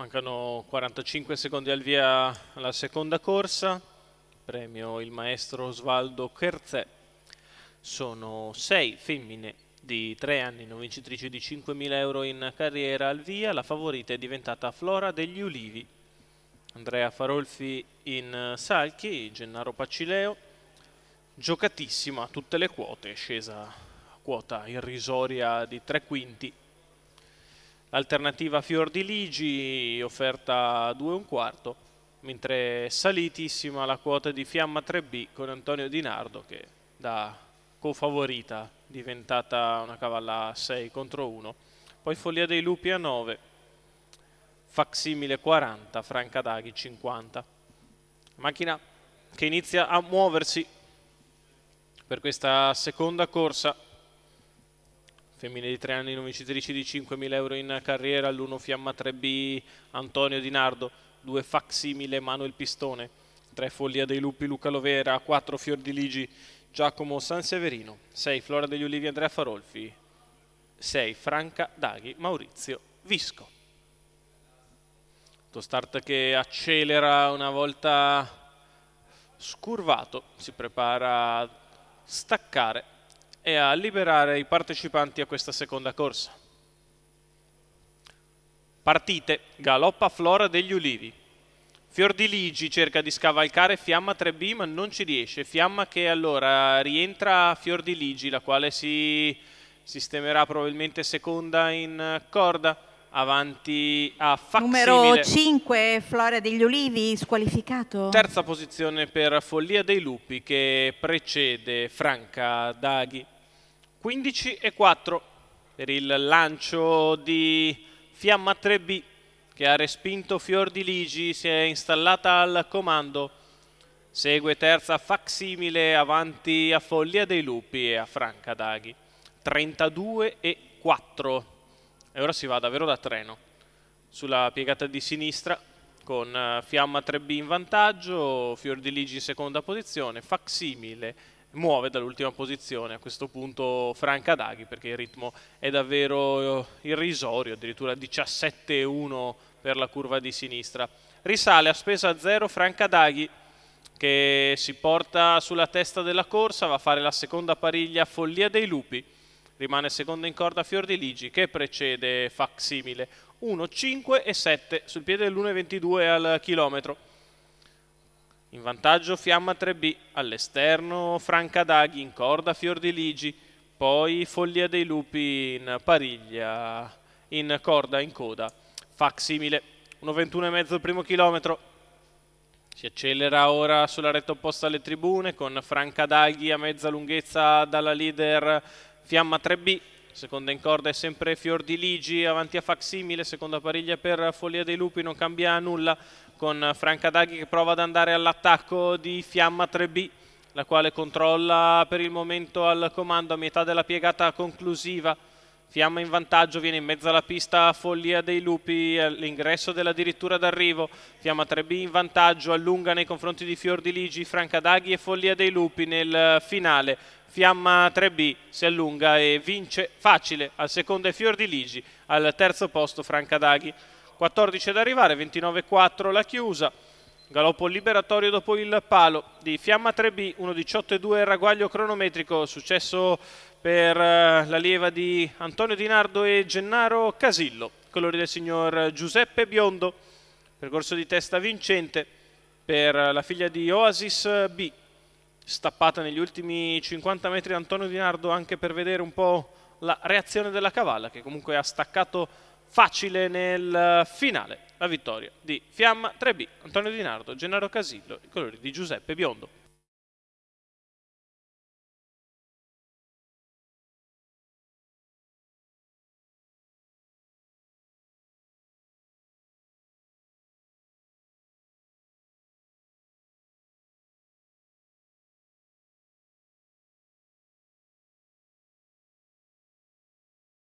Mancano 45 secondi al via alla seconda corsa, premio il maestro Osvaldo Cherzè. Sono sei femmine di tre anni, non vincitrici di 5.000 euro in carriera al via, la favorita è diventata Flora degli Ulivi. Andrea Farolfi in Salchi, Gennaro Pacileo, giocatissima a tutte le quote, scesa a quota irrisoria di tre quinti. Alternativa Fior di Ligi, offerta 2 e un quarto mentre salitissima la quota di Fiamma 3B con Antonio Di Nardo che da cofavorita diventata una cavalla 6 contro 1. Poi Follia dei Lupi a 9, Facsimile 40, Franca Daghi 50. Macchina che inizia a muoversi per questa seconda corsa femmine di 3 anni non vincitrici di 5.000 euro in carriera, l'1 Fiamma 3B Antonio Di Nardo, 2 Facsimile Manuel Pistone, 3 Follia dei Lupi Luca Lovera, 4 Fior di Ligi Giacomo Sanseverino, 6 Flora degli Olivi Andrea Farolfi, 6 Franca Daghi Maurizio Visco. Autostart che accelera una volta scurvato, si prepara a staccare e a liberare i partecipanti a questa seconda corsa. Partite, galoppa Flora degli Ulivi. Fiordiligi cerca di scavalcare Fiamma 3B ma non ci riesce, Fiamma che allora rientra a Fiordiligi la quale si sistemerà probabilmente seconda in corda avanti a Facsimile. Numero 5, Flora degli Ulivi, squalificato. Terza posizione per Follia dei Lupi che precede Franca Daghi. 15 e 4 per il lancio di Fiamma 3B che ha respinto Fior di Ligi, si è installata al comando. Segue terza facsimile avanti a Follia dei Lupi e a Franca Daghi. 32 e 4. E ora si va davvero da treno. Sulla piegata di sinistra con eh, Fiamma 3B in vantaggio, Fior di Ligi in seconda posizione, Facsimile muove dall'ultima posizione a questo punto Franca Daghi perché il ritmo è davvero eh, irrisorio, addirittura 17-1 per la curva di sinistra. Risale a spesa 0 Franca Daghi che si porta sulla testa della corsa, va a fare la seconda pariglia Follia dei Lupi rimane secondo in corda Fior di Ligi che precede Facsimile 1,5 e 7 sul piede dell'1,22 al chilometro. In vantaggio Fiamma 3B, all'esterno Franca Daghi in corda Fior di Ligi poi Follia dei Lupi in pariglia, in corda, in coda, Facsimile 1,21,5 il primo chilometro, si accelera ora sulla retta opposta alle tribune con Franca Daghi a mezza lunghezza dalla leader Fiamma 3B, seconda in corda è sempre Fior di Ligi, avanti a Facsimile, seconda pariglia per Follia dei Lupi, non cambia nulla con Franca Daghi che prova ad andare all'attacco di Fiamma 3B la quale controlla per il momento al comando a metà della piegata conclusiva Fiamma in vantaggio, viene in mezzo alla pista Follia dei Lupi, eh, l'ingresso dell'addirittura d'arrivo, Fiamma 3B in vantaggio, allunga nei confronti di Fior di Ligi, Franca Daghi e Follia dei Lupi nel finale. Fiamma 3B si allunga e vince facile al secondo è Fior di Ligi, al terzo posto Franca Daghi. 14 ad arrivare, 29-4 la chiusa. Galoppo liberatorio dopo il palo di Fiamma 3B, 1-18-2 raguaglio cronometrico, successo per eh, la lieva di Antonio Di Nardo e Gennaro Casillo, colori del signor Giuseppe Biondo, percorso di testa vincente per la figlia di Oasis B, stappata negli ultimi 50 metri da Antonio Di Nardo anche per vedere un po' la reazione della cavalla che comunque ha staccato facile nel finale la vittoria di Fiamma 3B, Antonio Di Nardo, Gennaro Casillo, i colori di Giuseppe Biondo.